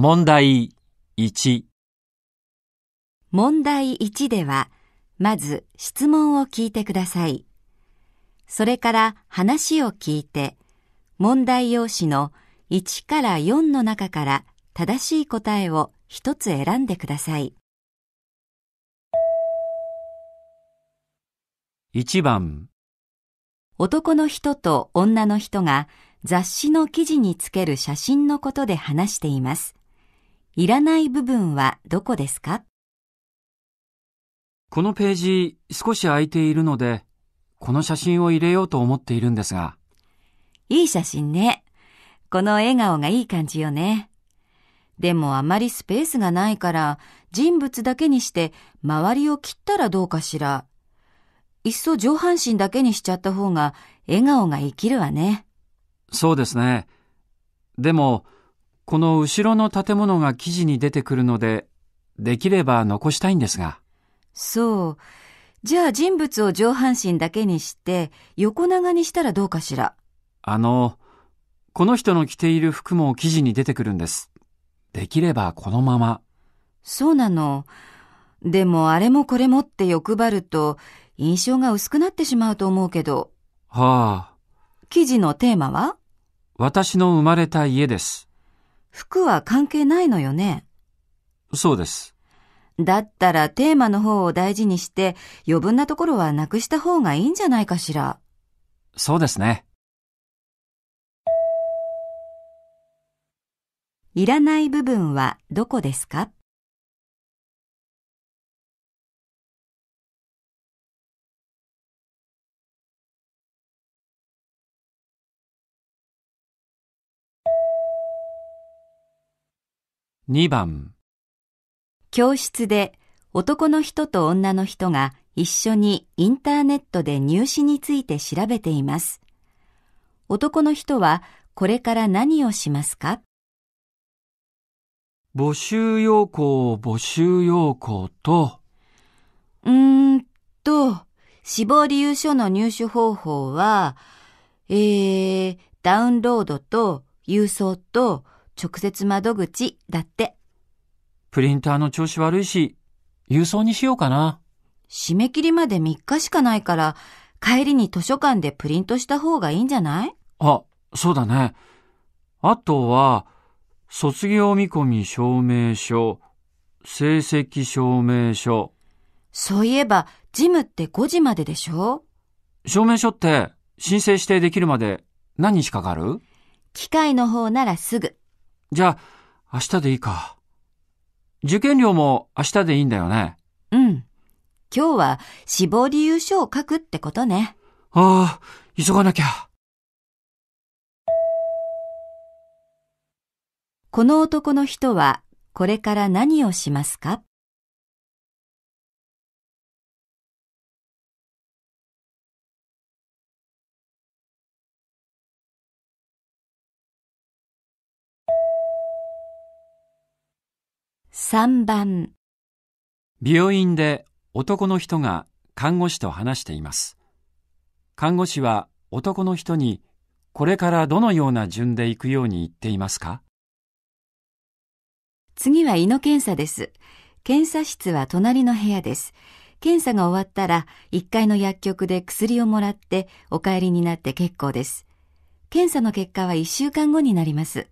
問題1問題1では、まず質問を聞いてください。それから話を聞いて、問題用紙の1から4の中から正しい答えを一つ選んでください。1番男の人と女の人が雑誌の記事につける写真のことで話しています。いらない部分はどこですかこのページ少し空いているので、この写真を入れようと思っているんですが。いい写真ね。この笑顔がいい感じよね。でもあまりスペースがないから、人物だけにして周りを切ったらどうかしら。いっそ上半身だけにしちゃった方が笑顔が生きるわね。そうですね。でも、この後ろの建物が記事に出てくるので、できれば残したいんですが。そう。じゃあ人物を上半身だけにして、横長にしたらどうかしら。あの、この人の着ている服も記事に出てくるんです。できればこのまま。そうなの。でもあれもこれもって欲張ると、印象が薄くなってしまうと思うけど。はあ。記事のテーマは私の生まれた家です。服は関係ないのよね。そうです。だったらテーマの方を大事にして余分なところはなくした方がいいんじゃないかしら。そうですね。いらない部分はどこですか2番教室で男の人と女の人が一緒にインターネットで入試について調べています。男の人はこれから何をしますか募集要項、募集要項と、うーんと、死亡理由書の入手方法は、えー、ダウンロードと郵送と、直接窓口だって。プリンターの調子悪いし、郵送にしようかな。締め切りまで3日しかないから、帰りに図書館でプリントした方がいいんじゃないあ、そうだね。あとは、卒業見込み証明書、成績証明書。そういえば、ジムって5時まででしょ証明書って申請してできるまで何日かかる機械の方ならすぐ。じゃあ、明日でいいか。受験料も明日でいいんだよね。うん。今日は死亡理由書を書くってことね。ああ、急がなきゃ。この男の人はこれから何をしますか3番病院で男の人が看護師と話しています。看護師は男の人にこれからどのような順で行くように言っていますか次は胃の検査です。検査室は隣の部屋です。検査が終わったら1階の薬局で薬をもらってお帰りになって結構です。検査の結果は1週間後になります。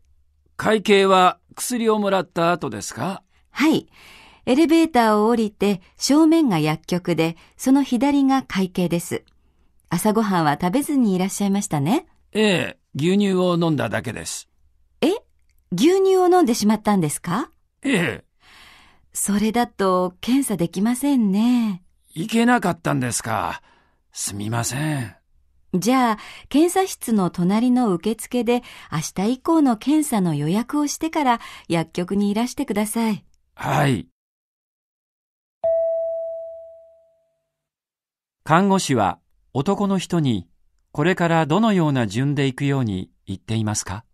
会計は薬をもらった後ですかはい。エレベーターを降りて、正面が薬局で、その左が会計です。朝ごはんは食べずにいらっしゃいましたね。ええ、牛乳を飲んだだけです。え牛乳を飲んでしまったんですかええ。それだと検査できませんね。いけなかったんですか。すみません。じゃあ、検査室の隣の受付で明日以降の検査の予約をしてから薬局にいらしてください。はい。看護師は男の人にこれからどのような順で行くように言っていますか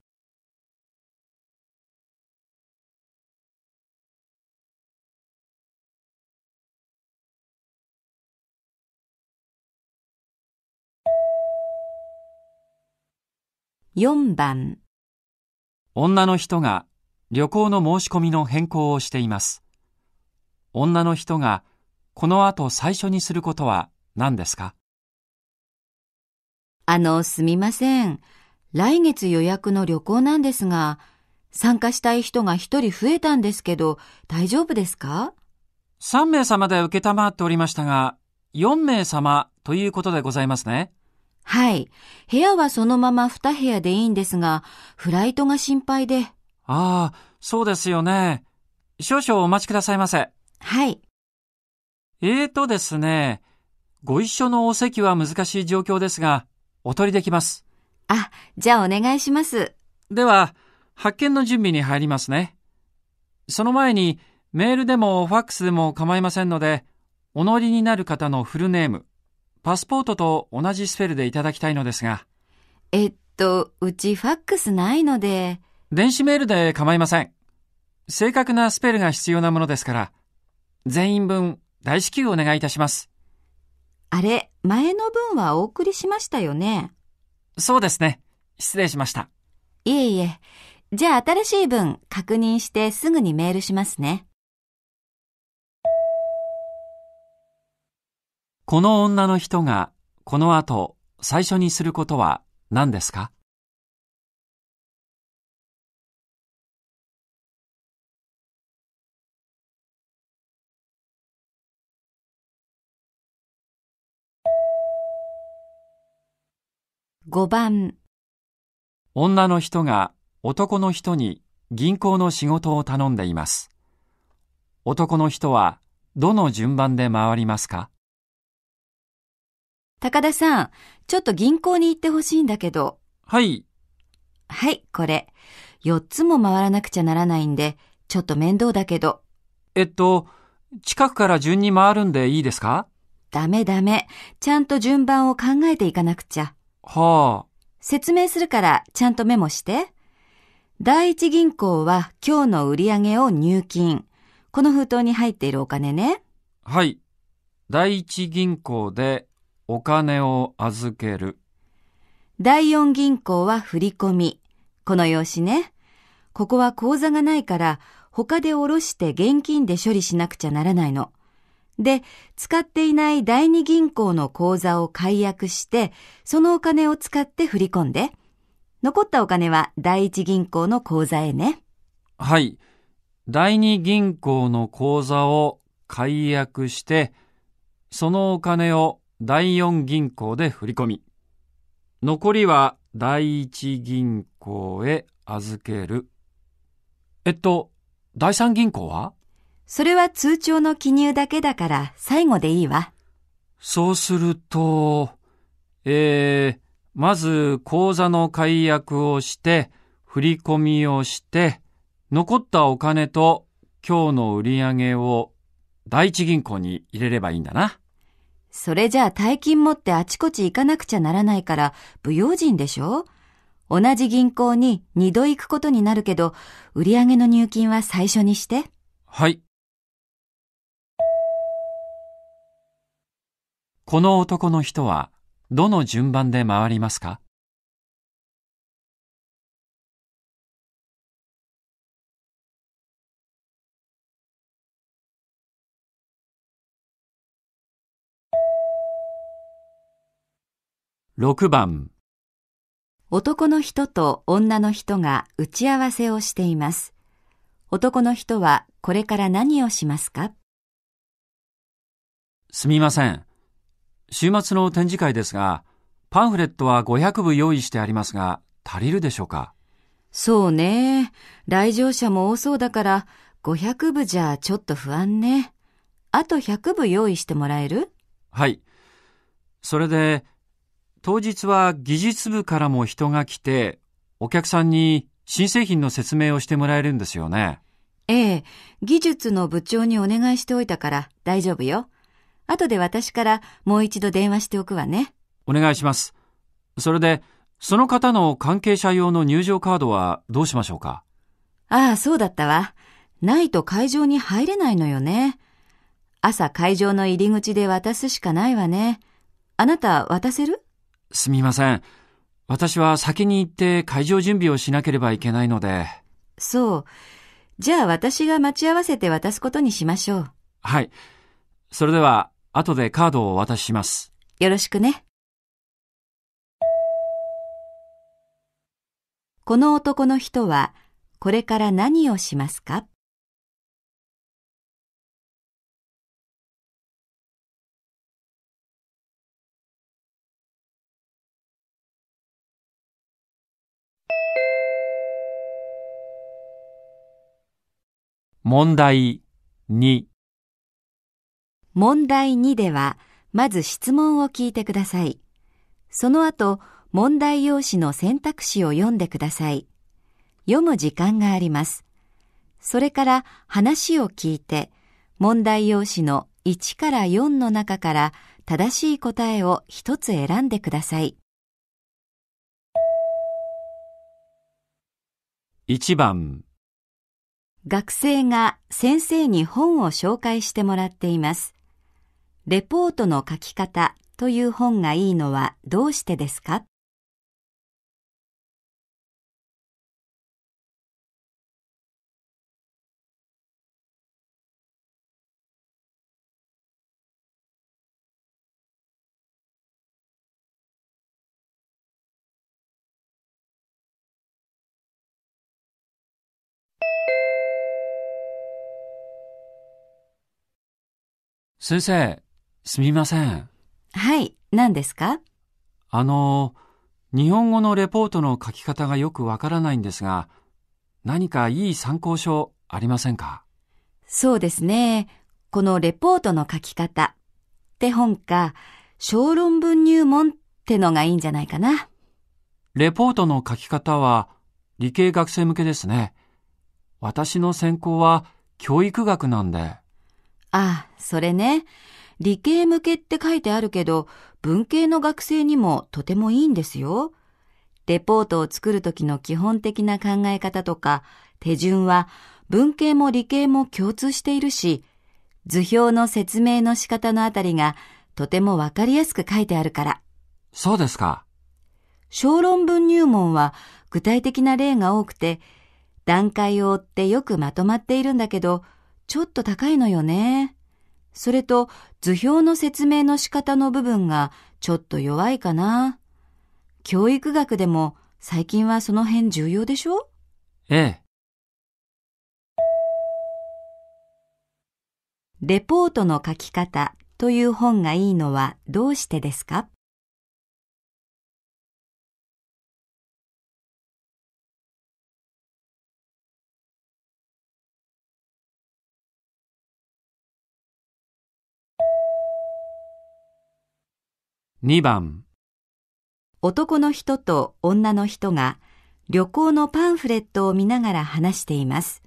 4番女の人が旅行の申し込みの変更をしています。女の人がこの後最初にすることは何ですかあの、すみません。来月予約の旅行なんですが、参加したい人が一人増えたんですけど、大丈夫ですか ?3 名様で受けたまっておりましたが、4名様ということでございますね。はい。部屋はそのまま2部屋でいいんですが、フライトが心配で。ああ、そうですよね。少々お待ちくださいませ。はい。えーとですね、ご一緒のお席は難しい状況ですが、お取りできます。あ、じゃあお願いします。では、発見の準備に入りますね。その前に、メールでもファックスでも構いませんので、お乗りになる方のフルネーム、パスポートと同じスペルでいただきたいのですが。えっと、うちファックスないので。電子メールで構いません。正確なスペルが必要なものですから、全員分大至急お願いいたします。あれ、前の分はお送りしましたよね。そうですね。失礼しました。いえいえ。じゃあ新しい分確認してすぐにメールしますね。この女の人がこの後最初にすることは何ですか5番女の人が男の人に銀行の仕事を頼んでいます。男の人はどの順番で回りますか高田さん、ちょっと銀行に行ってほしいんだけど。はい。はい、これ。4つも回らなくちゃならないんで、ちょっと面倒だけど。えっと、近くから順に回るんでいいですかダメダメ。ちゃんと順番を考えていかなくちゃ。はあ。説明するからちゃんとメモして。第一銀行は今日の売り上げを入金。この封筒に入っているお金ね。はい。第一銀行でお金を預ける。第四銀行は振込。この用紙ね。ここは口座がないから他で下ろして現金で処理しなくちゃならないの。で、使っていない第二銀行の口座を解約して、そのお金を使って振り込んで、残ったお金は第一銀行の口座へね。はい。第二銀行の口座を解約して、そのお金を第四銀行で振り込み、残りは第一銀行へ預ける。えっと、第三銀行はそれは通帳の記入だけだから最後でいいわ。そうすると、えー、まず口座の解約をして、振り込みをして、残ったお金と今日の売り上げを第一銀行に入れればいいんだな。それじゃあ大金持ってあちこち行かなくちゃならないから不用心でしょ同じ銀行に二度行くことになるけど、売り上げの入金は最初にして。はい。この男の人はどの順番で回りますか6番男の人と女の人が打ち合わせをしています。男の人はこれから何をしますかすみません。週末の展示会ですが、パンフレットは500部用意してありますが、足りるでしょうかそうね。来場者も多そうだから、500部じゃちょっと不安ね。あと100部用意してもらえるはい。それで、当日は技術部からも人が来て、お客さんに新製品の説明をしてもらえるんですよね。ええ、技術の部長にお願いしておいたから大丈夫よ。後で私からもう一度電話しておくわね。お願いします。それで、その方の関係者用の入場カードはどうしましょうかああ、そうだったわ。ないと会場に入れないのよね。朝会場の入り口で渡すしかないわね。あなた渡せるすみません。私は先に行って会場準備をしなければいけないので。そう。じゃあ私が待ち合わせて渡すことにしましょう。はい。それでは、後でカードをお渡しします。よろしくね。この男の人は、これから何をしますか問題2問題2では、まず質問を聞いてください。その後、問題用紙の選択肢を読んでください。読む時間があります。それから話を聞いて、問題用紙の1から4の中から正しい答えを1つ選んでください。1番学生が先生に本を紹介してもらっています。レポートの書き方という本がいいのはどうしてですか先生、すみません。はい、何ですかあの、日本語のレポートの書き方がよくわからないんですが、何かいい参考書ありませんかそうですね。このレポートの書き方、手本か、小論文入門ってのがいいんじゃないかな。レポートの書き方は理系学生向けですね。私の専攻は教育学なんで。ああ、それね。理系向けって書いてあるけど、文系の学生にもとてもいいんですよ。レポートを作る時の基本的な考え方とか、手順は文系も理系も共通しているし、図表の説明の仕方のあたりがとてもわかりやすく書いてあるから。そうですか。小論文入門は具体的な例が多くて、段階を追ってよくまとまっているんだけど、ちょっと高いのよね。それと図表の説明の仕方の部分がちょっと弱いかな。教育学でも最近はその辺重要でしょええ。レポートの書き方という本がいいのはどうしてですか2番男の人と女の人が旅行のパンフレットを見ながら話しています。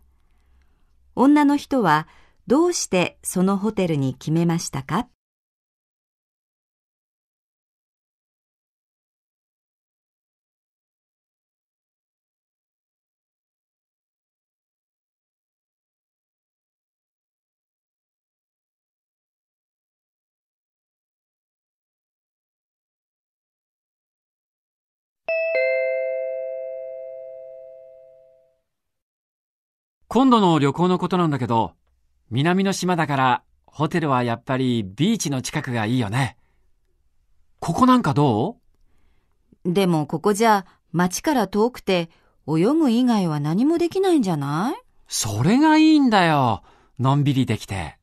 女の人はどうしてそのホテルに決めましたか今度の旅行のことなんだけど、南の島だからホテルはやっぱりビーチの近くがいいよね。ここなんかどうでもここじゃ街から遠くて泳ぐ以外は何もできないんじゃないそれがいいんだよ。のんびりできて。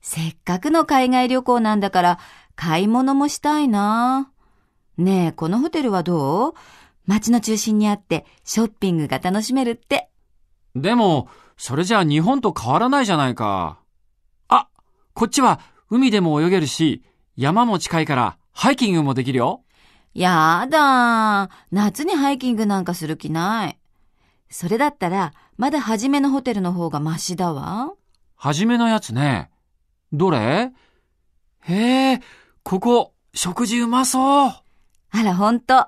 せっかくの海外旅行なんだから買い物もしたいな。ねえ、このホテルはどう街の中心にあってショッピングが楽しめるって。でも、それじゃあ日本と変わらないじゃないか。あ、こっちは海でも泳げるし、山も近いからハイキングもできるよ。やだ夏にハイキングなんかする気ない。それだったら、まだ初めのホテルの方がマシだわ。初めのやつね。どれへえ、ここ、食事うまそう。あら、ほんと。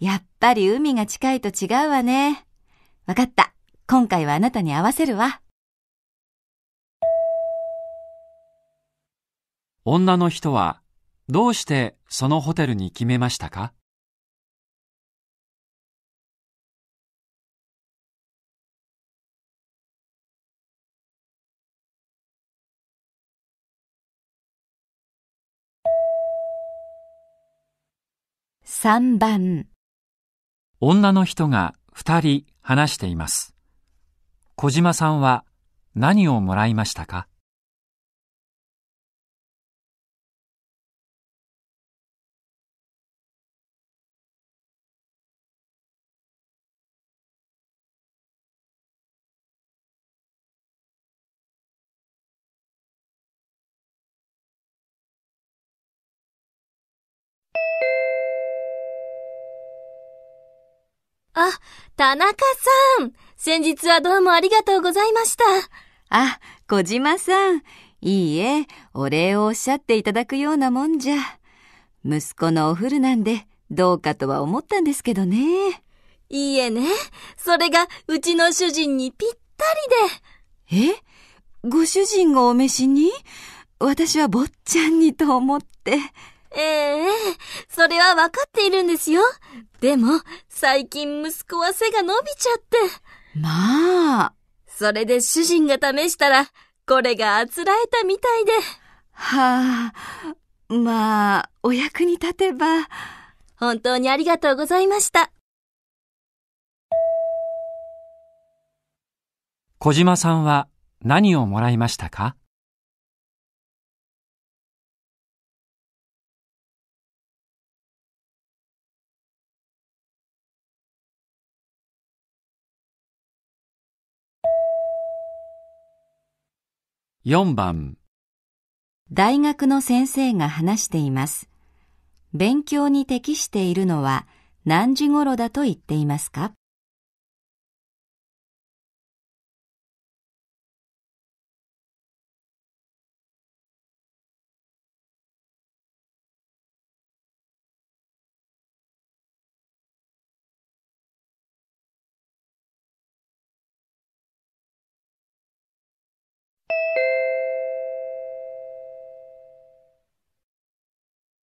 やっぱり海が近いと違うわね。わかった。今回はあなたに合わせるわ。女の人はどうしてそのホテルに決めましたか3番女の人が2人話しています。小島さんは何をもらいましたかあ、田中さん先日はどうもありがとうございました。あ、小島さん。いいえ、お礼をおっしゃっていただくようなもんじゃ。息子のお古なんで、どうかとは思ったんですけどね。いいえね。それが、うちの主人にぴったりで。えご主人がお召しに私は坊ちゃんにと思って。ええそれはわかっているんですよ。でも、最近息子は背が伸びちゃって。まあ。それで主人が試したら、これがあつらえたみたいで。はあ、まあ、お役に立てば。本当にありがとうございました。小島さんは何をもらいましたか4番大学の先生が話しています。勉強に適しているのは何時頃だと言っていますか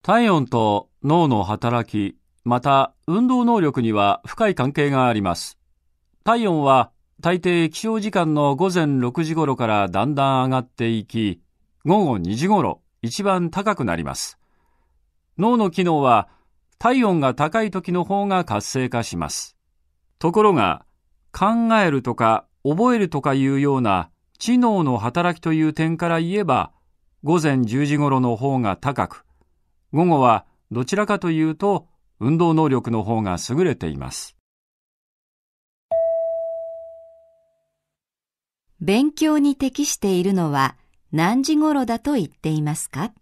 体温と脳の働き、また運動能力には深い関係があります。体温は大抵起床時間の午前6時頃からだんだん上がっていき、午後2時頃一番高くなります。脳の機能は体温が高い時の方が活性化します。ところが、考えるとか覚えるとかいうような知能の働きという点から言えば、午前10時頃の方が高く、午後はどちらかというと運動能力の方が優れています。勉強に適しているのは何時頃だと言っていますか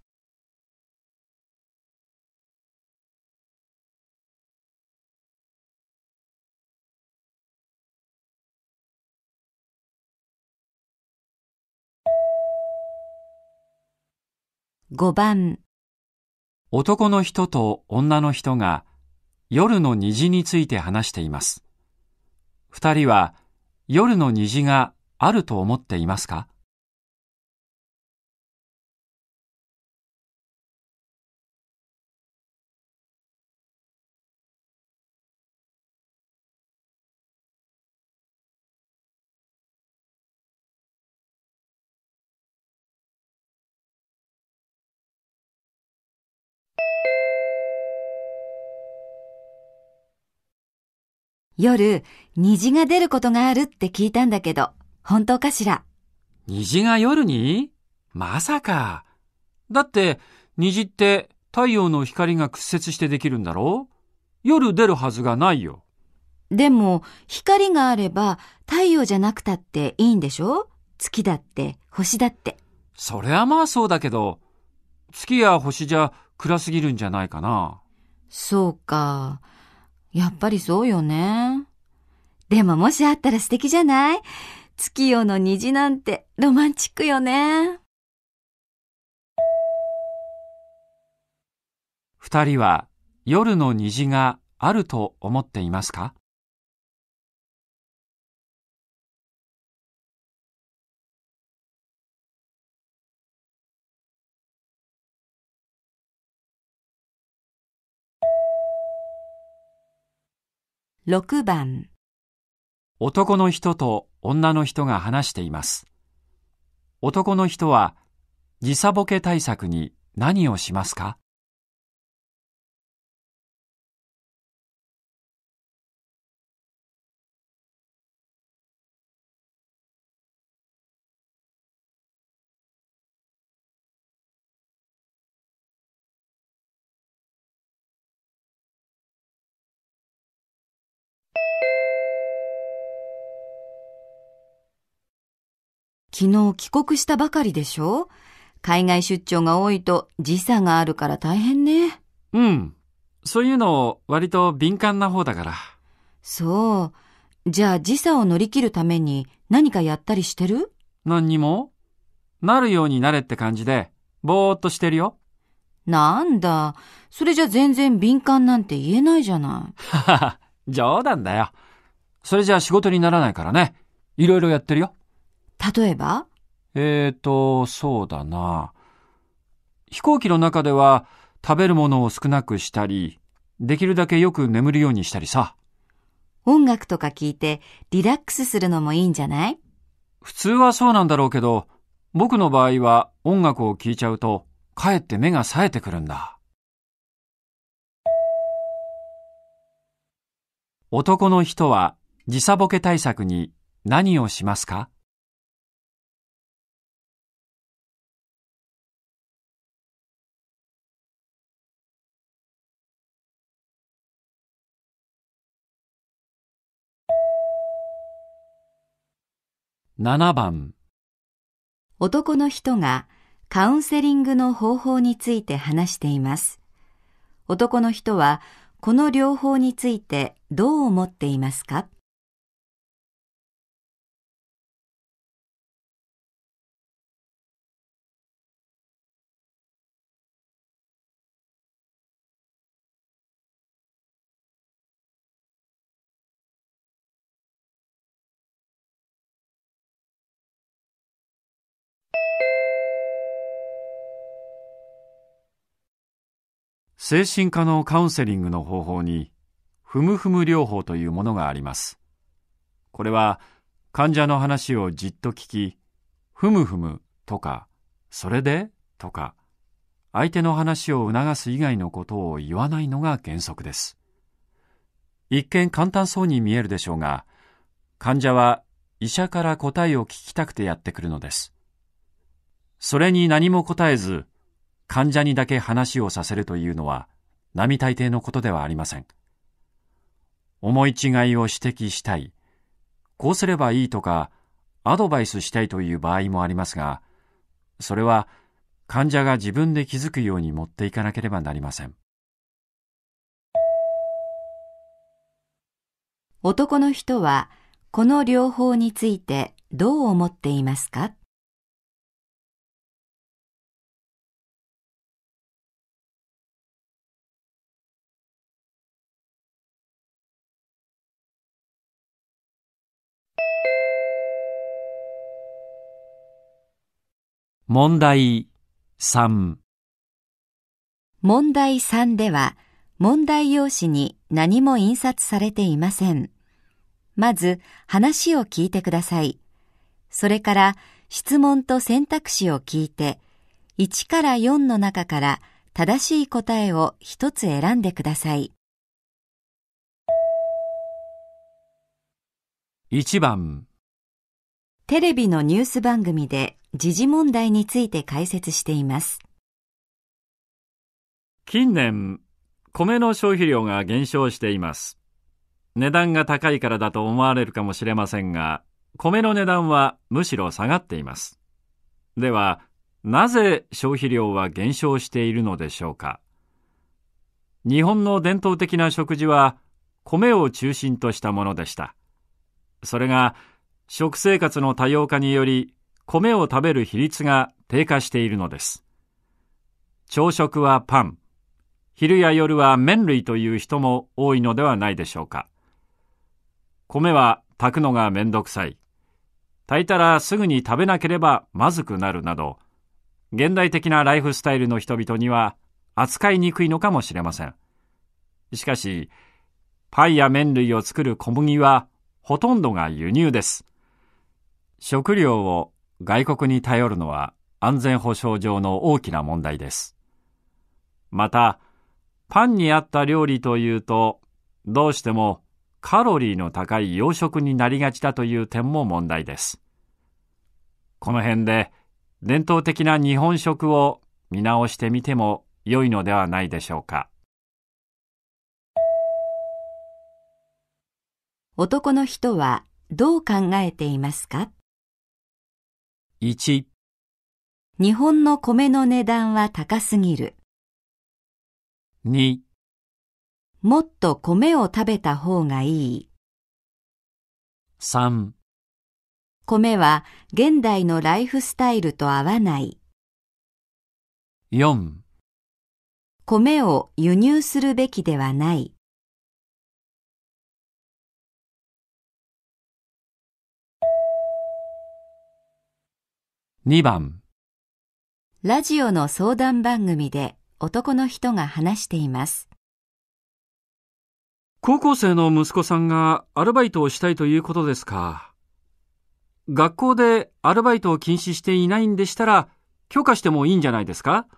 5番男の人と女の人が夜の虹について話しています。二人は夜の虹があると思っていますか夜、虹が出ることがあるって聞いたんだけど、本当かしら虹が夜にまさか。だって、虹って太陽の光が屈折してできるんだろ夜出るはずがないよ。でも、光があれば太陽じゃなくたっていいんでしょ月だって、星だって。それはまあそうだけど、月や星じゃ暗すぎるんじゃないかな。そうか。やっぱりそうよね。でももしあったら素敵じゃない月夜の虹なんてロマンチックよね。二人は夜の虹があると思っていますか6番男の人と女の人が話しています。男の人は時差ボケ対策に何をしますか昨日帰国したばかりでしょ海外出張が多いと時差があるから大変ね。うん。そういうの割と敏感な方だから。そう。じゃあ時差を乗り切るために何かやったりしてる何にも。なるようになれって感じで、ぼーっとしてるよ。なんだ。それじゃ全然敏感なんて言えないじゃない。はは冗談だよ。それじゃあ仕事にならないからね。いろいろやってるよ。例えばえーと、そうだな。飛行機の中では食べるものを少なくしたり、できるだけよく眠るようにしたりさ。音楽とか聞いてリラックスするのもいいんじゃない普通はそうなんだろうけど、僕の場合は音楽を聴いちゃうと、かえって目が冴えてくるんだ。男の人は時差ボケ対策に何をしますか7番男の人がカウンセリングの方法について話しています。男の人はこの両方についてどう思っていますか精神科のカウンセリングの方法に、ふむふむ療法というものがあります。これは、患者の話をじっと聞き、ふむふむとか、それでとか、相手の話を促す以外のことを言わないのが原則です。一見簡単そうに見えるでしょうが、患者は医者から答えを聞きたくてやってくるのです。それに何も答えず、患者にだけ話をさせるというのは、並大抵のことではありません。思い違いを指摘したい、こうすればいいとか、アドバイスしたいという場合もありますが、それは患者が自分で気づくように持っていかなければなりません。男の人はこの療法についてどう思っていますか問題3問題3では問題用紙に何も印刷されていません。まず話を聞いてください。それから質問と選択肢を聞いて1から4の中から正しい答えを1つ選んでください。1番テレビのニュース番組で時事問題について解説しています。近年、米の消費量が減少しています。値段が高いからだと思われるかもしれませんが、米の値段はむしろ下がっています。では、なぜ消費量は減少しているのでしょうか日本の伝統的な食事は米を中心としたものでした。それが食生活の多様化により米を食べる比率が低下しているのです。朝食はパン、昼や夜は麺類という人も多いのではないでしょうか。米は炊くのがめんどくさい。炊いたらすぐに食べなければまずくなるなど、現代的なライフスタイルの人々には扱いにくいのかもしれません。しかし、パイや麺類を作る小麦はほとんどが輸入です。食料を外国に頼るのは安全保障上の大きな問題です。また、パンに合った料理というと、どうしてもカロリーの高い洋食になりがちだという点も問題です。この辺で伝統的な日本食を見直してみても良いのではないでしょうか。男の人はどう考えていますか1日本の米の値段は高すぎる。2もっと米を食べた方がいい。3米は現代のライフスタイルと合わない。4米を輸入するべきではない。2番ラジオの相談番組で男の人が話しています。高校生の息子さんがアルバイトをしたいということですか。学校でアルバイトを禁止していないんでしたら、許可してもいいんじゃないですか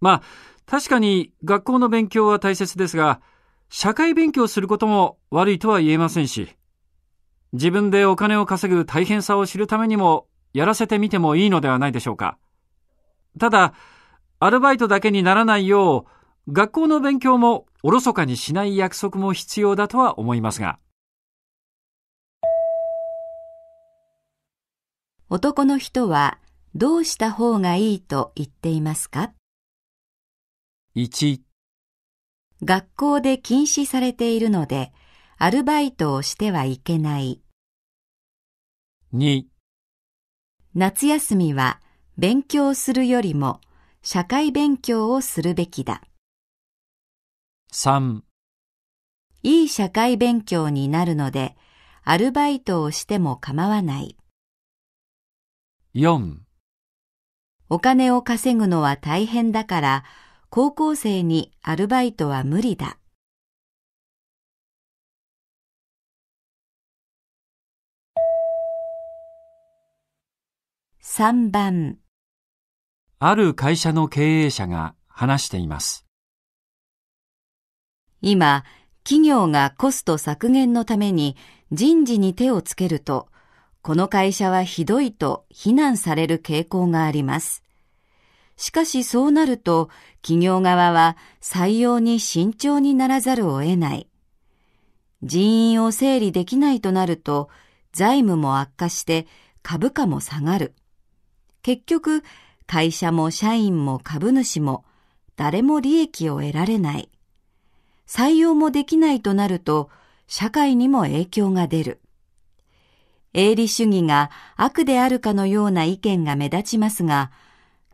まあ、確かに学校の勉強は大切ですが、社会勉強することも悪いとは言えませんし、自分でお金を稼ぐ大変さを知るためにもやらせてみてもいいのではないでしょうか。ただ、アルバイトだけにならないよう、学校の勉強もおろそかにしない約束も必要だとは思いますが。男の人はどうした方がいいと言っていますか ?1 学校で禁止されているのでアルバイトをしてはいけない2夏休みは勉強するよりも社会勉強をするべきだ。3いい社会勉強になるのでアルバイトをしても構わない。4お金を稼ぐのは大変だから高校生にアルバイトは無理だ。3番ある会社の経営者が話しています。今、企業がコスト削減のために人事に手をつけると、この会社はひどいと非難される傾向があります。しかしそうなると、企業側は採用に慎重にならざるを得ない。人員を整理できないとなると、財務も悪化して株価も下がる。結局、会社も社員も株主も誰も利益を得られない。採用もできないとなると、社会にも影響が出る。営利主義が悪であるかのような意見が目立ちますが、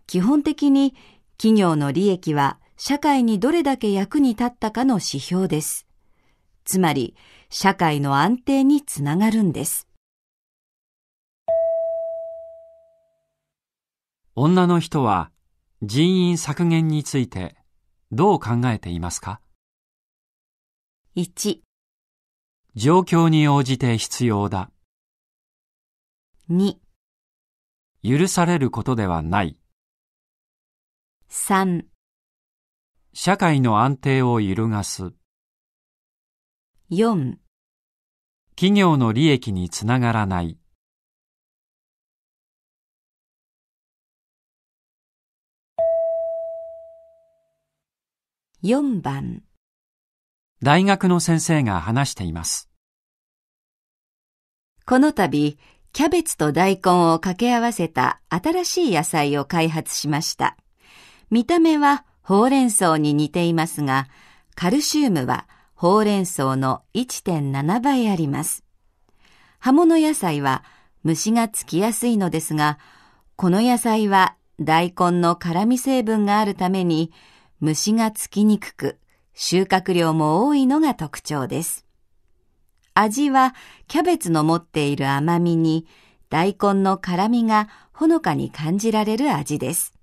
基本的に企業の利益は社会にどれだけ役に立ったかの指標です。つまり、社会の安定につながるんです。女の人は人員削減についてどう考えていますか ?1、状況に応じて必要だ。2、許されることではない。3、社会の安定を揺るがす。4、企業の利益につながらない。4番大学の先生が話しています。この度、キャベツと大根を掛け合わせた新しい野菜を開発しました。見た目はほうれん草に似ていますが、カルシウムはほうれん草の1.7倍あります。葉物野菜は虫がつきやすいのですが、この野菜は大根の辛味成分があるために、虫がつきにくく、収穫量も多いのが特徴です。味はキャベツの持っている甘みに大根の辛みがほのかに感じられる味です。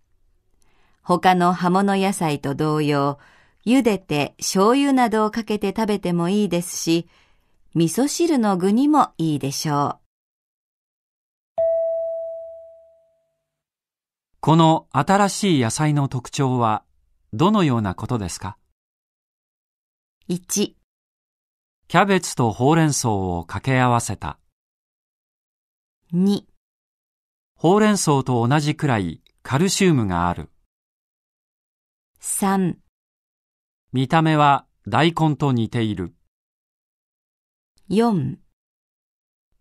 他の葉物野菜と同様、茹でて醤油などをかけて食べてもいいですし、味噌汁の具にもいいでしょう。この新しい野菜の特徴はどのようなことですか ?1、キャベツとほうれん草を掛け合わせた。2、ほうれん草と同じくらいカルシウムがある。3、見た目は大根と似ている。4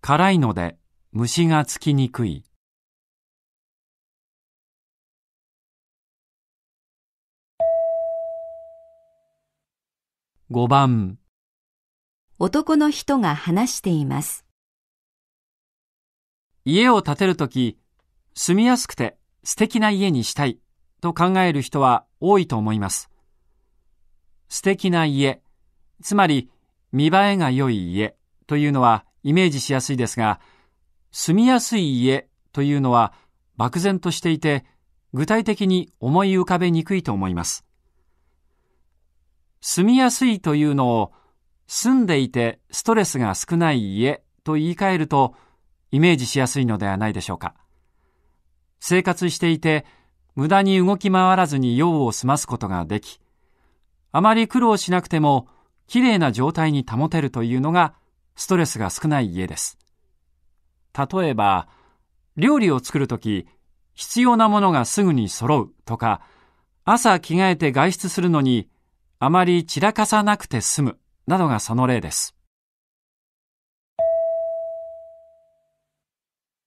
辛いので虫がつきにくい。5番男の人が話しています。家を建てるとき、住みやすくて素敵な家にしたいと考える人は多いと思います。素敵な家、つまり見栄えが良い家というのはイメージしやすいですが、住みやすい家というのは漠然としていて、具体的に思い浮かべにくいと思います。住みやすいというのを住んでいてストレスが少ない家と言い換えるとイメージしやすいのではないでしょうか。生活していて無駄に動き回らずに用を済ますことができ、あまり苦労しなくても綺麗な状態に保てるというのがストレスが少ない家です。例えば、料理を作るとき必要なものがすぐに揃うとか、朝着替えて外出するのにあまり散らかさなくて済むなどがその例です。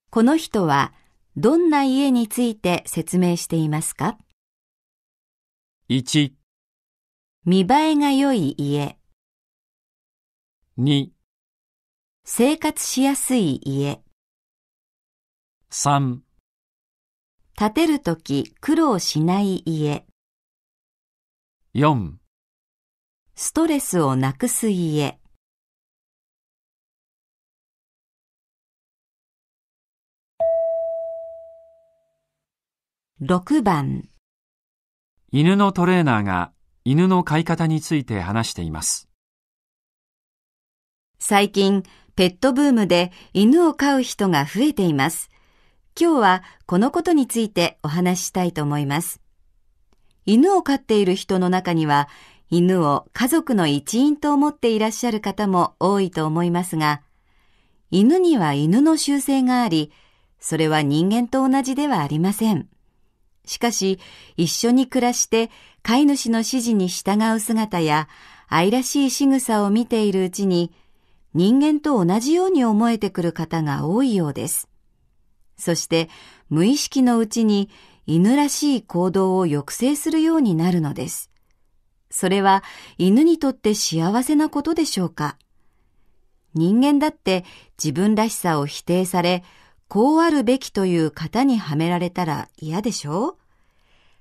この人はどんな家について説明していますか ?1 見栄えが良い家2生活しやすい家3建てるとき苦労しない家4ストレスをなくす家。6番犬のトレーナーが犬の飼い方について話しています。最近、ペットブームで犬を飼う人が増えています。今日はこのことについてお話ししたいと思います。犬を飼っている人の中には、犬を家族の一員と思っていらっしゃる方も多いと思いますが、犬には犬の習性があり、それは人間と同じではありません。しかし、一緒に暮らして飼い主の指示に従う姿や愛らしい仕草を見ているうちに、人間と同じように思えてくる方が多いようです。そして無意識のうちに犬らしい行動を抑制するようになるのです。それは犬にとって幸せなことでしょうか人間だって自分らしさを否定され、こうあるべきという型にはめられたら嫌でしょう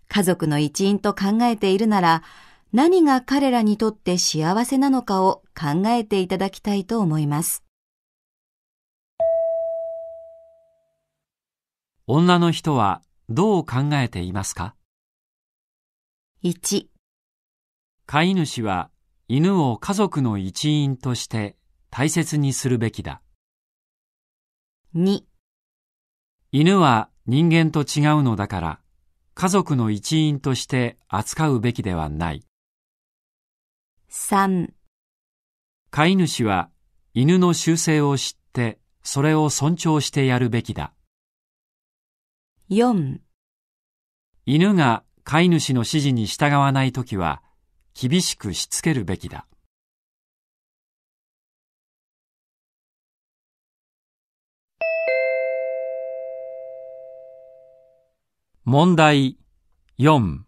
家族の一員と考えているなら、何が彼らにとって幸せなのかを考えていただきたいと思います。女の人はどう考えていますか ?1、飼い主は犬を家族の一員として大切にするべきだ。2犬は人間と違うのだから家族の一員として扱うべきではない。3飼い主は犬の習性を知ってそれを尊重してやるべきだ。4犬が飼い主の指示に従わないときは厳しくしつけるべきだ。問題4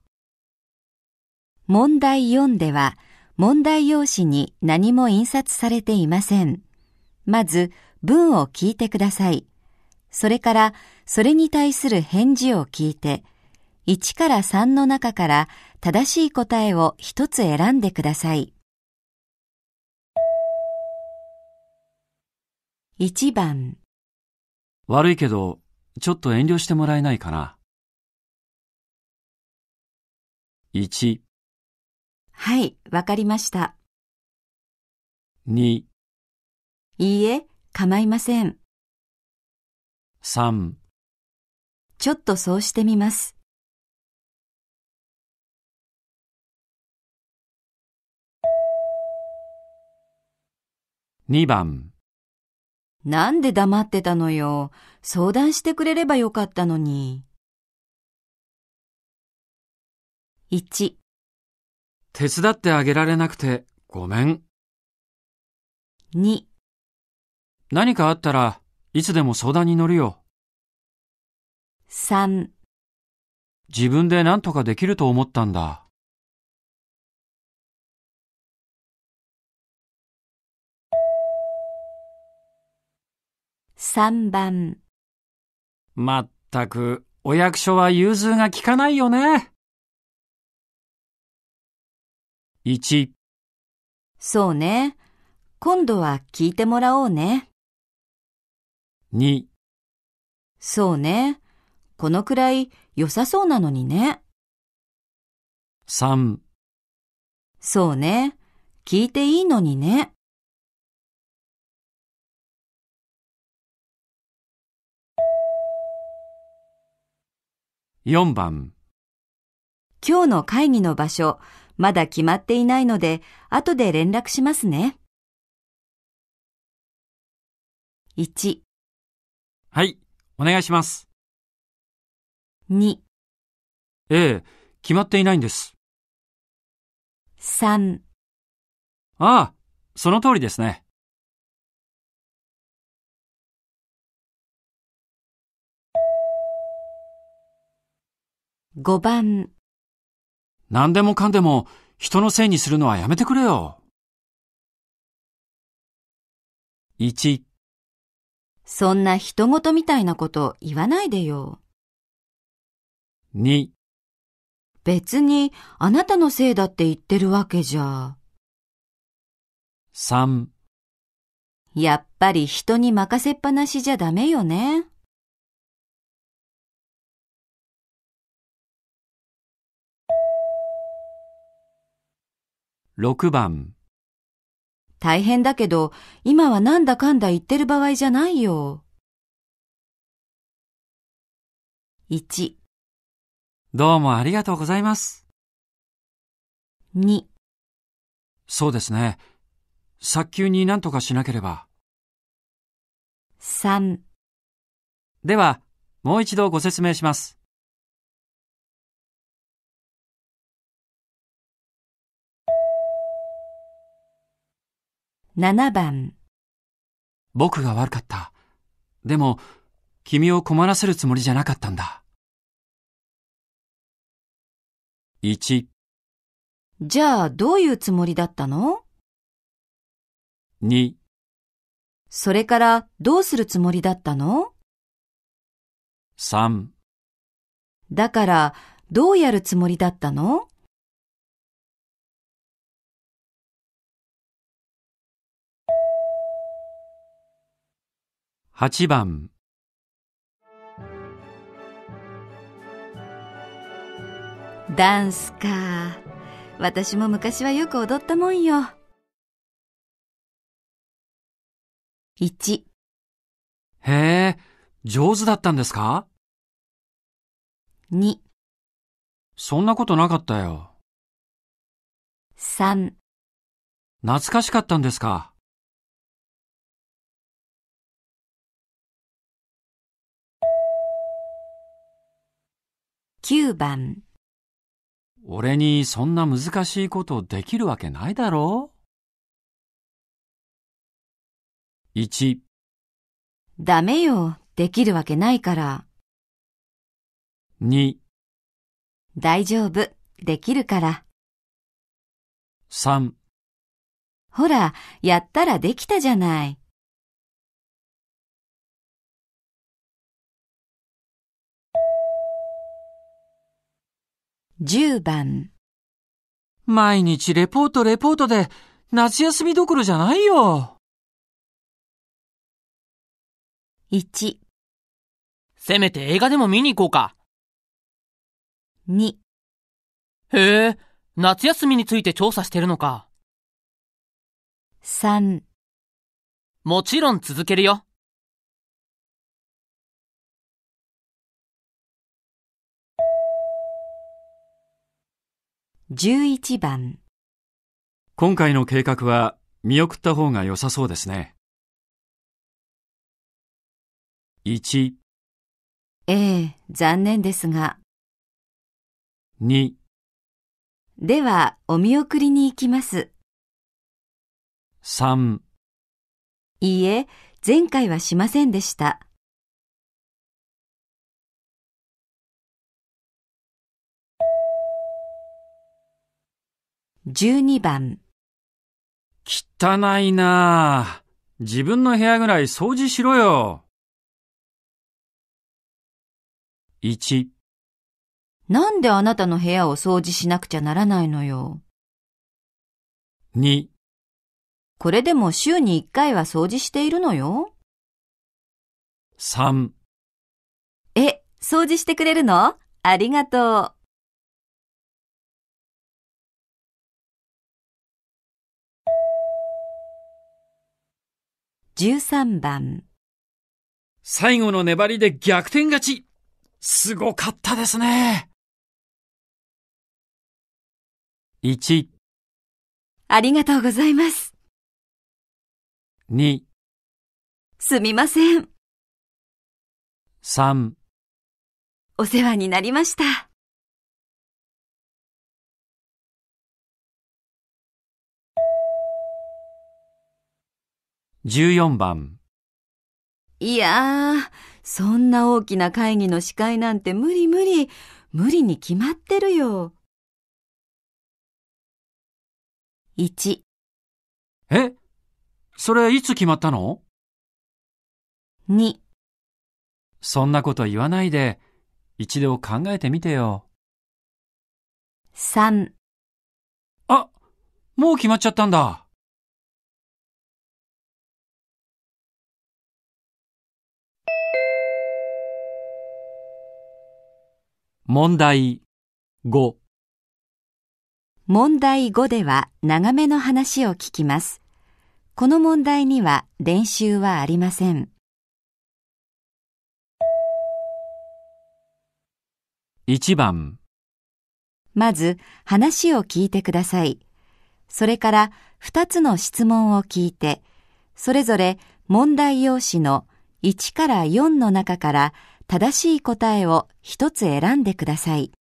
問題4では問題用紙に何も印刷されていません。まず文を聞いてください。それからそれに対する返事を聞いて、1から3の中から正しい答えを一つ選んでください。1番悪いけど、ちょっと遠慮してもらえないかな。1はい、わかりました。2いいえ、構いません。3ちょっとそうしてみます。2番なんで黙ってたのよ。相談してくれればよかったのに。1手伝ってあげられなくてごめん。2何かあったらいつでも相談に乗るよ。3自分で何とかできると思ったんだ。3番まったくお役所は融通が利かないよね。1そうね。今度は聞いてもらおうね。2そうね。このくらい良さそうなのにね。3そうね。聞いていいのにね。4番今日の会議の場所、まだ決まっていないので、後で連絡しますね。1、はい、お願いします。2、ええ、決まっていないんです。3。ああ、その通りですね。5番何でもかんでも人のせいにするのはやめてくれよ。1そんな人事みたいなこと言わないでよ。2別にあなたのせいだって言ってるわけじゃ。3やっぱり人に任せっぱなしじゃダメよね。6番大変だけど、今はなんだかんだ言ってる場合じゃないよ。1どうもありがとうございます。2そうですね。早急になんとかしなければ。3では、もう一度ご説明します。7番僕が悪かった。でも、君を困らせるつもりじゃなかったんだ。1じゃあ、どういうつもりだったの ?2 それから、どうするつもりだったの ?3 だから、どうやるつもりだったの8番ダンスか私も昔はよく踊ったもんよ1へえ上手だったんですか2そんなことなかったよ3懐かしかったんですか9番俺にそんな難しいことできるわけないだろう ?1 ダメよ、できるわけないから。2、大丈夫、できるから。3ほら、やったらできたじゃない。10番毎日レポートレポートで夏休みどころじゃないよ。1せめて映画でも見に行こうか。2へえ、夏休みについて調査してるのか。3もちろん続けるよ。11番今回の計画は見送った方が良さそうですね。1、ええ、残念ですが。2、では、お見送りに行きます。3。いいえ、前回はしませんでした。12番。汚いなあ。自分の部屋ぐらい掃除しろよ。1、なんであなたの部屋を掃除しなくちゃならないのよ。2、これでも週に1回は掃除しているのよ。3。え、掃除してくれるのありがとう。13番最後の粘りで逆転勝ちすごかったですね !1 ありがとうございます。2すみません。3お世話になりました。14番いやー、そんな大きな会議の司会なんて無理無理、無理に決まってるよ。1えそれいつ決まったの ?2 そんなこと言わないで、一度考えてみてよ。3あ、もう決まっちゃったんだ。問題5問題5では長めの話を聞きます。この問題には練習はありません。1番まず話を聞いてください。それから2つの質問を聞いて、それぞれ問題用紙の1から4の中から正しい答えを一つ選んでください。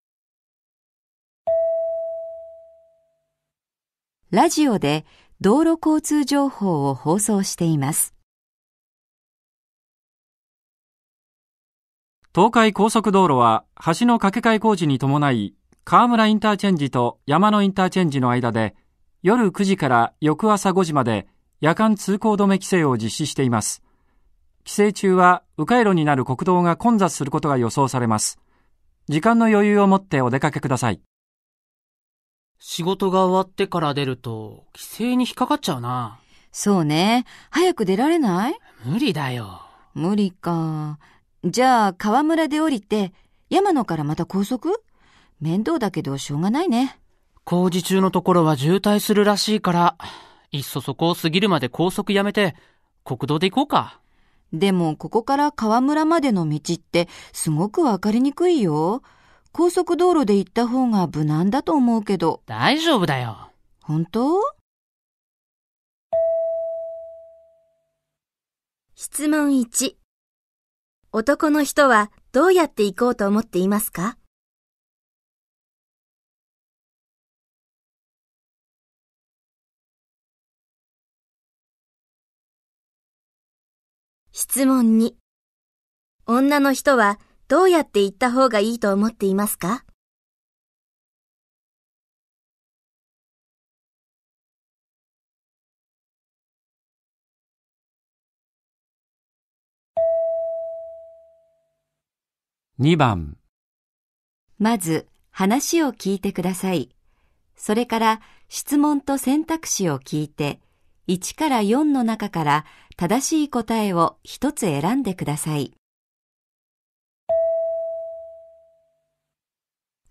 ラジオで道路交通情報を放送しています。東海高速道路は橋の架け替え工事に伴い、河村インターチェンジと山野インターチェンジの間で、夜9時から翌朝5時まで夜間通行止め規制を実施しています。帰省中は迂回路になる国道が混雑することが予想されます。時間の余裕を持ってお出かけください。仕事が終わってから出ると、帰省に引っかかっちゃうな。そうね。早く出られない無理だよ。無理か。じゃあ、川村で降りて、山野からまた高速面倒だけどしょうがないね。工事中のところは渋滞するらしいから、いっそそこを過ぎるまで高速やめて、国道で行こうか。でもここから河村までの道ってすごくわかりにくいよ。高速道路で行った方が無難だと思うけど。大丈夫だよ。本当質問1男の人はどうやって行こうと思っていますか質問2。女の人はどうやって言った方がいいと思っていますか2番まず話を聞いてください。それから質問と選択肢を聞いて1から4の中から正しい答えを1つ選んでください。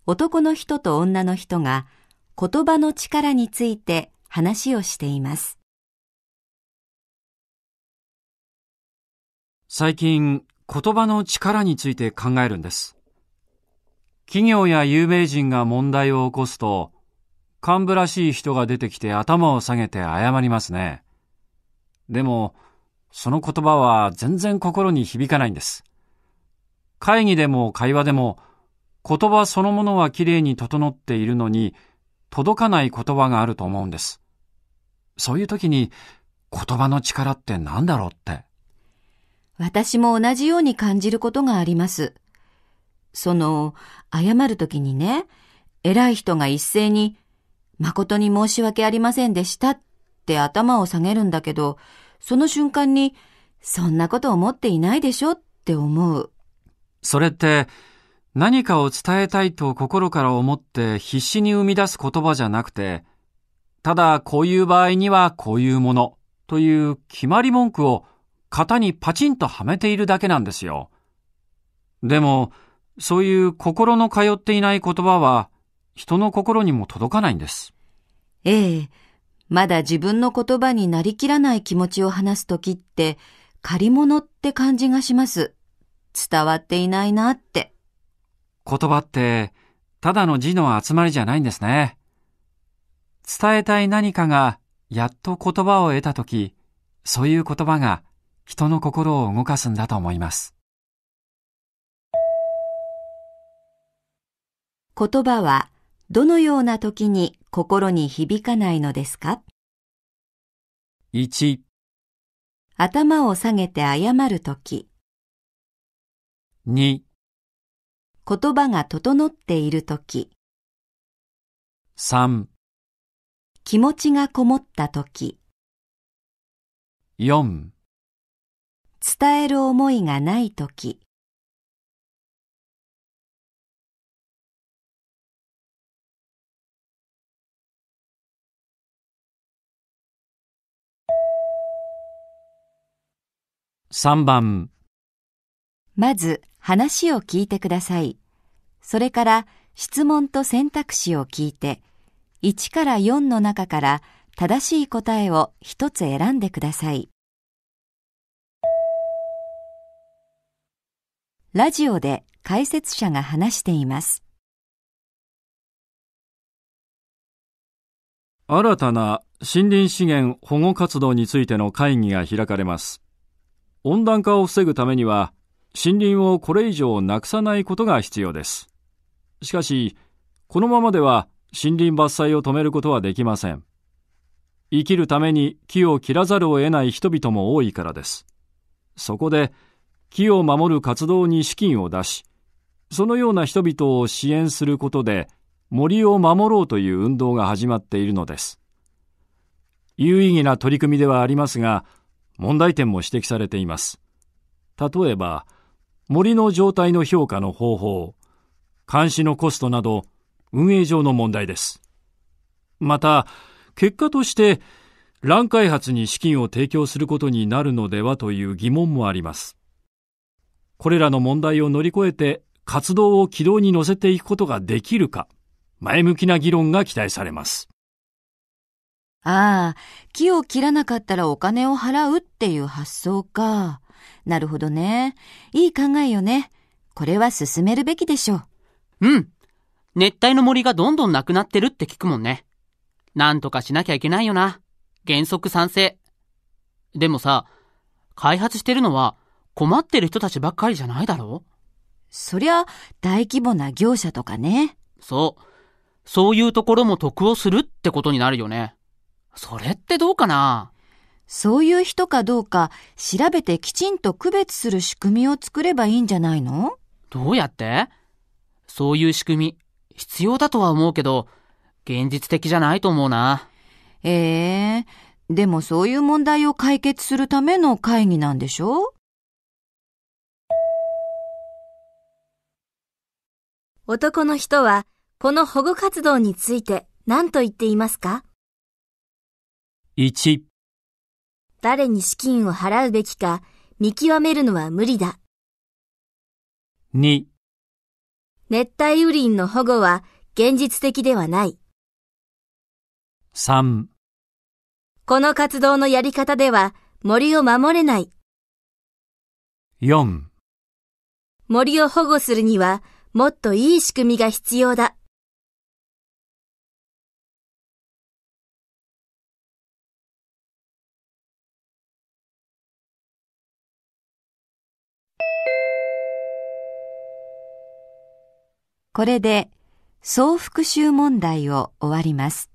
男の人と女の人が言葉の力について話をしています。最近、言葉の力について考えるんです。企業や有名人が問題を起こすと、幹部らしい人が出てきて頭を下げて謝りますね。でも、その言葉は全然心に響かないんです。会議でも会話でも、言葉そのものはきれいに整っているのに、届かない言葉があると思うんです。そういう時に、言葉の力って何だろうって。私も同じように感じることがあります。その、謝る時にね、偉い人が一斉に誠に申し訳ありませんでしたって頭を下げるんだけど、その瞬間に、そんなこと思っていないでしょって思う。それって、何かを伝えたいと心から思って必死に生み出す言葉じゃなくて、ただこういう場合にはこういうものという決まり文句を型にパチンとはめているだけなんですよ。でも、そういう心の通っていない言葉は人の心にも届かないんです。ええ、まだ自分の言葉になりきらない気持ちを話すときって、借り物って感じがします。伝わっていないなって。言葉って、ただの字の集まりじゃないんですね。伝えたい何かが、やっと言葉を得たとき、そういう言葉が人の心を動かすんだと思います。言葉はどのような時に心に響かないのですか ?1、頭を下げて謝る時、2、言葉が整っている時、3、気持ちがこもった時、4伝える思いがない時3番まず話を聞いてください。それから質問と選択肢を聞いて、1から4の中から正しい答えを1つ選んでください。ラジオで解説者が話しています。新たな森林資源保護活動についての会議が開かれます。温暖化を防ぐためには森林をこれ以上なくさないことが必要です。しかし、このままでは森林伐採を止めることはできません。生きるために木を切らざるを得ない人々も多いからです。そこで木を守る活動に資金を出し、そのような人々を支援することで森を守ろうという運動が始まっているのです。有意義な取り組みではありますが、問題点も指摘されています。例えば、森の状態の評価の方法、監視のコストなど、運営上の問題です。また、結果として、乱開発に資金を提供することになるのではという疑問もあります。これらの問題を乗り越えて、活動を軌道に乗せていくことができるか、前向きな議論が期待されます。ああ、木を切らなかったらお金を払うっていう発想か。なるほどね。いい考えよね。これは進めるべきでしょう。うん。熱帯の森がどんどんなくなってるって聞くもんね。なんとかしなきゃいけないよな。原則賛成。でもさ、開発してるのは困ってる人たちばっかりじゃないだろそりゃ、大規模な業者とかね。そう。そういうところも得をするってことになるよね。それってどうかなそういう人かどうか調べてきちんと区別する仕組みを作ればいいんじゃないのどうやってそういう仕組み必要だとは思うけど現実的じゃないと思うな。ええー、でもそういう問題を解決するための会議なんでしょ男の人はこの保護活動について何と言っていますか1誰に資金を払うべきか見極めるのは無理だ。2熱帯雨林の保護は現実的ではない。3この活動のやり方では森を守れない。4森を保護するにはもっといい仕組みが必要だ。これで総復習問題を終わります。